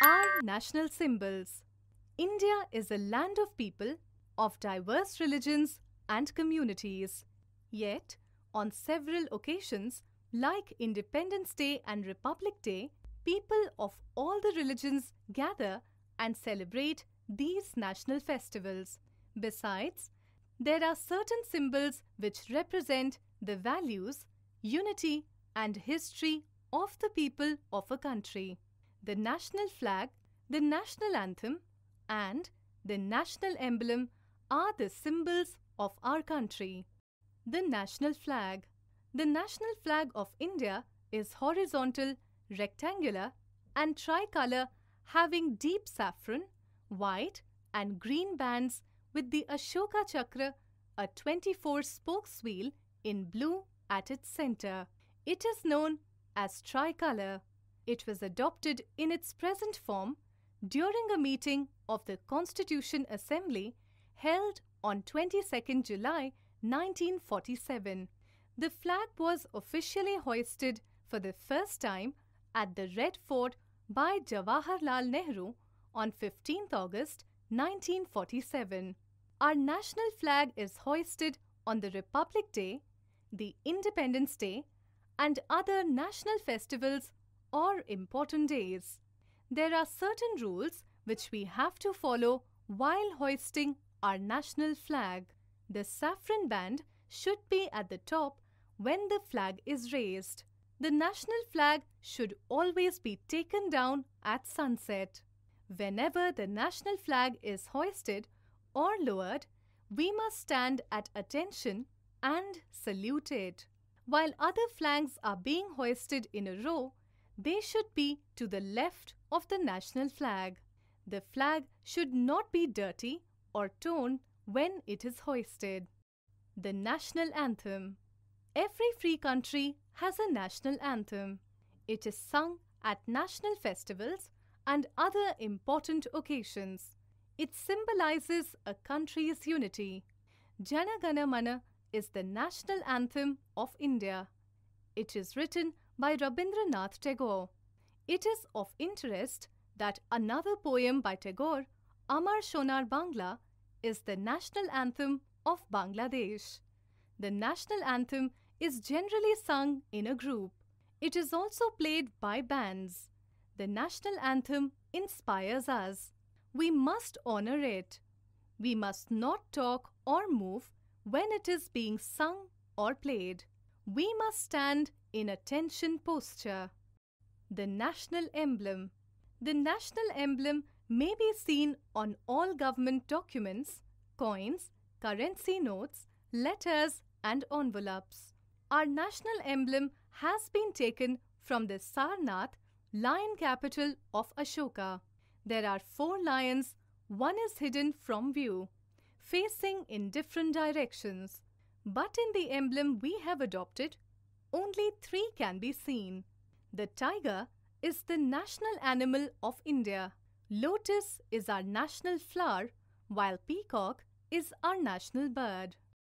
are national symbols. India is a land of people of diverse religions and communities. Yet, on several occasions, like Independence Day and Republic Day, people of all the religions gather and celebrate these national festivals. Besides, there are certain symbols which represent the values, unity, and history of the people of a country the national flag, the national anthem, and the national emblem are the symbols of our country. The national flag. The national flag of India is horizontal, rectangular, and tricolour, having deep saffron, white, and green bands with the Ashoka Chakra, a 24 spokes wheel in blue at its center. It is known as tricolour. It was adopted in its present form during a meeting of the Constitution Assembly held on 22nd July 1947. The flag was officially hoisted for the first time at the Red Fort by Jawaharlal Nehru on 15th August 1947. Our national flag is hoisted on the Republic Day, the Independence Day, and other national festivals or important days. There are certain rules which we have to follow while hoisting our national flag. The saffron band should be at the top when the flag is raised. The national flag should always be taken down at sunset. Whenever the national flag is hoisted or lowered, we must stand at attention and salute it. While other flags are being hoisted in a row, they should be to the left of the national flag. The flag should not be dirty or torn when it is hoisted. The National Anthem Every free country has a national anthem. It is sung at national festivals and other important occasions. It symbolizes a country's unity. Jana Gana Mana is the national anthem of India. It is written by Rabindranath Tagore. It is of interest that another poem by Tagore, Amar Shonar Bangla, is the national anthem of Bangladesh. The national anthem is generally sung in a group. It is also played by bands. The national anthem inspires us. We must honor it. We must not talk or move when it is being sung or played. We must stand in a tension posture. The national emblem. The national emblem may be seen on all government documents, coins, currency notes, letters, and envelopes. Our national emblem has been taken from the Sarnath, lion capital of Ashoka. There are four lions, one is hidden from view, facing in different directions. But in the emblem we have adopted, only three can be seen. The tiger is the national animal of India. Lotus is our national flower, while peacock is our national bird.